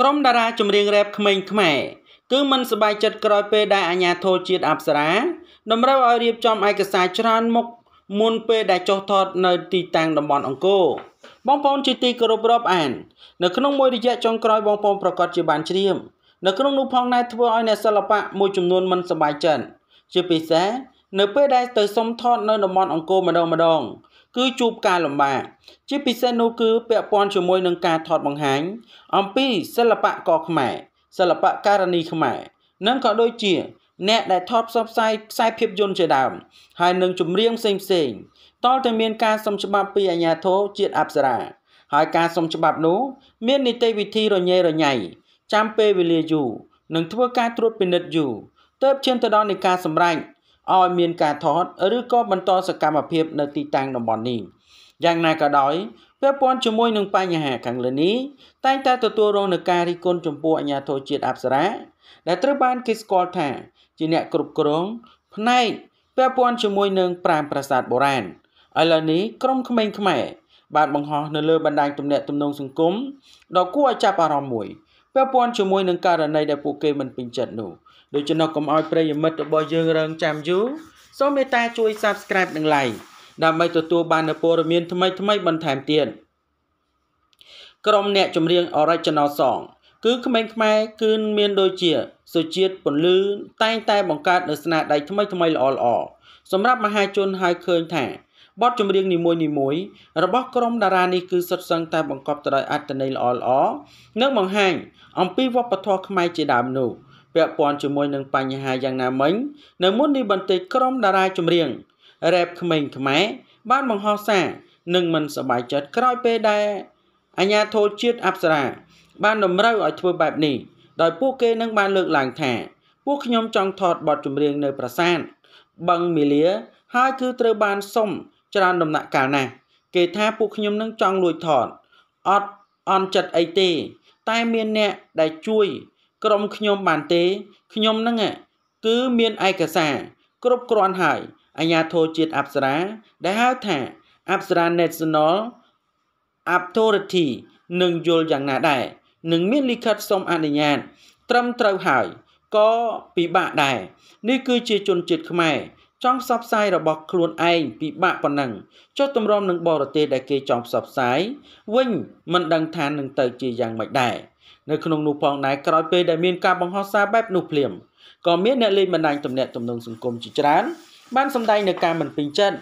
ក្រុមតារាចម្រៀងរ៉េបក្មេងខ្មែរគឺមិនសប្បាយចិត្តក្រោយពេលដែលអាញាធរជាតិអប្សរាតម្រូវឲ្យរៀបចំឯកសារច្រើនមុខមុនពេលដែលចុះថត នៅ ទីតាំងតំបន់អង្គរបងប្អូនជាទីគោរពរាប់អាននៅក្នុងមួយរយៈចុងក្រោយបងប្អូនប្រកាសជាបានជ្រាបនៅក្នុងនោះផងដែរធ្វើឲ្យអ្នកសិល្បៈមួយចំនួនមិនសប្បាយចិត្តជាពិសេសនៅ ពេលដែលទៅសុំថត នៅតំបន់អង្គរម្ដងម្ដងគឺជួបការលំបាកជាពិសេសនោះគឺពាក់ព័ន្ធជាមួយនឹងការថតបង្ហាញអំពីសិល្បៈកខ្មែរសិល្បៈការនីខ្មែរនិងក៏ដូចជាអ្នកដែលថតផ្សព្វផ្សាយខ្សែភាពយន្តជាដើម ហើយនឹងចម្រៀងផ្សេងផ្សេងតលតែមានការសុំច្បាប់ពីអាជ្ញាធរជាតិអប្សរា ហើយការសុំច្បាប់នោះមាននីតិវិធីរញ៉េរញ៉ៃចាំពេលវេលាយូរនឹងធ្វើការត្រួតពិនិត្យយូរទើបឈានទៅដល់នៃការសម្រេចឲ្យមានការថតឬក៏បន្តសកម្មភាព នៅទីតាំងតំបន់នេះយ៉ាងណាក៏ដោយពាក់ព័ន្ធជាមួយនឹងបញ្ហាខាងលើនេះតែងតែទទួលរងនឹងការរិះគន់ចំពោះអាជ្ញាធរជាតិអប្សរា ដែលត្រូវបានគេស្គាល់ថាជាអ្នកគ្រប់គ្រង ផ្នែកពាក់ព័ន្ធជាមួយនឹងប្រាមប្រាសាទបុរាណឥឡូវនេះក្រុមក្មេងខ្មែរបានបង្ហោះនៅលើបណ្ដាញទំនាក់ទំនងសង្គមដ៏គួរឲ្យចាប់អារម្មណ៍មួយពាក់ព័ន្ធជាមួយនឹងករណីដែលពួកគេមិនពេញចិត្តនោះដូច្នោះកុំឲ្យប្រិយមិត្តរបស់យើងរងចាំយូរសូមមេត្តាជួយ Subscribe និង Like ដើម្បីទទួល បាននូវព័ត៌មានថ្មីៗបន្ថែមទៀតក្រុមអ្នកចម្រៀង Original Song គឺក្មេងខ្មែរគឺមានដូចជាសុជាតិពន្លឺតែងតែបង្កើតនូវស្នាដៃថ្មី ថ្មីល្អល្អសម្រាប់មហាជនហើយឃើញថាបទចម្រៀងនីមួយនីមួយរបស់ក្រុមតារានេះគឺសុទ្ធសឹងតែបង្កប់ទៅដោយអត្ថន័យល្អល្អនិងបង្ហាញអំពីវប្បធម៌ខ្មែរជាដើមនោះ។ពាក់ព័ន្ធជាមួយនឹងបញ្ហាយ៉ាងណាមិញនៅមុននេះបន្តិចក្រុមតារាចម្រៀងរ៉េបក្មេងខ្មែរបានបង្ហោះសារនឹងមិនសប្បាយចិត្តក្រោយពេលដែលអាញាធរជាតិអប្សរា បានតម្រូវឲ្យធ្វើបែបនេះដោយពួកគេនឹងបានលើកឡើងថាពួកខ្ញុំចង់ថតបទចម្រៀងនៅប្រាសាទបឹងមីលាហើយគឺត្រូវបានសុំច្រើនដំណាក់កាលណាស់គេថាពួកខ្ញុំនឹងចង់លួចថតអត់អន់ចិត្តអីទេតែមានអ្នកដែលជួយក្រុមខ្ញុំបានទេខ្ញុំនឹងគឺមានឯកសារ គ្រប់គ្រាន់ហើយអាជ្ញាធរជាតិអប្សរា ដែលហៅថា Apsara National Authority នឹងយល់យ៉ាងណាដែរនឹងមានលិខិតសុំអនុញ្ញាតត្រឹមត្រូវហើយក៏ពិបាកដែរនេះគឺ ជាជនជាតិខ្មែរចង់ផ្សព្វផ្សាយរបស់ខ្លួនឯងពិបាកប៉ុណ្ណឹងចុះតម្រាំនឹងបរទេសដែលគេចង់ផ្សព្វផ្សាយវិញ មិនដឹងថានឹងទៅជាយ៉ាងម៉េចដែរនៅក្នុងនោះផងដែរក្រោយពេលដែលមានការបង្ហោះសារបែបនោះភ្លាមក៏មានអ្នកលេងបណ្ដាញទំនាក់ទំនងសង្គមជាច្រើន បានសម្ដែងនៅការមិនពេញចិត្ត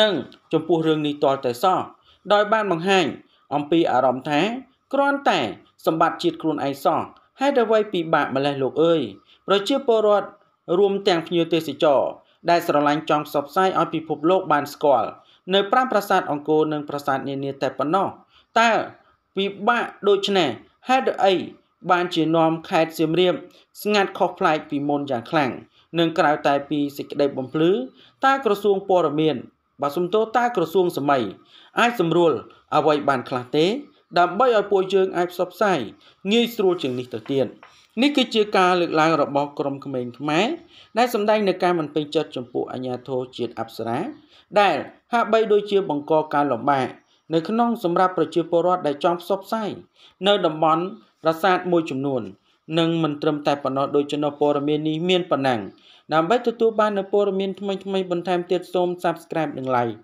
និងចំពោះរឿងនេះតលតែសោះដោយបានបង្ហាញអំពីអារម្មណ៍ថាគ្រាន់តែសម្បត្តិជាតិខ្លួនឯងសោះហេតុអ្វីពិបាកម្ល៉េះលោកអើយប្រជាពលរដ្ឋរួមទាំងភ្ញៀវទេសចរដែលស្រឡាញ់ចង់ផ្សព្វផ្សាយឲ្យពិភពលោកបានស្គាល់នៅប្រាំប្រាសាទអង្គរនិងប្រាសាទនានាតែប៉ុណ្ណោះតើពិបាកដូច្នេះហេតុអីបានជានាំខេត្តសៀមរាបស្ងាត់ខុសប្លែកពីមុនយ៉ាងខ្លាំងនឹងក្រៅតែពីសេចក្តីបំភ្លឺតើក្រសួងព័ត៌មានបើសំទោតើក្រសួងសម័យអាចសម្រួលអ្វីបានខ្លះទេ ដើម្បីឲ្យពួកយើង អាចផ្សព្វផ្សាយងាយស្រួលជាងនេះទៅទៀតនេះគឺជាការលើកឡើងរបស់ក្រុមក្មេងខ្មែរដែលសម្ដែងនៅការមិនពេញចិត្តចំពោះអាញាធរជាតិអប្សរា ដែលហាក់បីដូចជា បង្កការលំបាកនៅក្នុងសម្រាប់ប្រជាពលរដ្ឋដែលចង់ផ្សព្វផ្សាយនៅតំបន់ប្រាសាទមួយចំនួននិងមិនត្រឹមតែប៉ុណ្ណោះដូចចំណព័ត៌មាននេះមានប៉ុណ្ណឹងដើម្បីទទួលបាននូវព័ត៌មានថ្មីៗបន្ថែមទៀតសូម Subscribe និង Like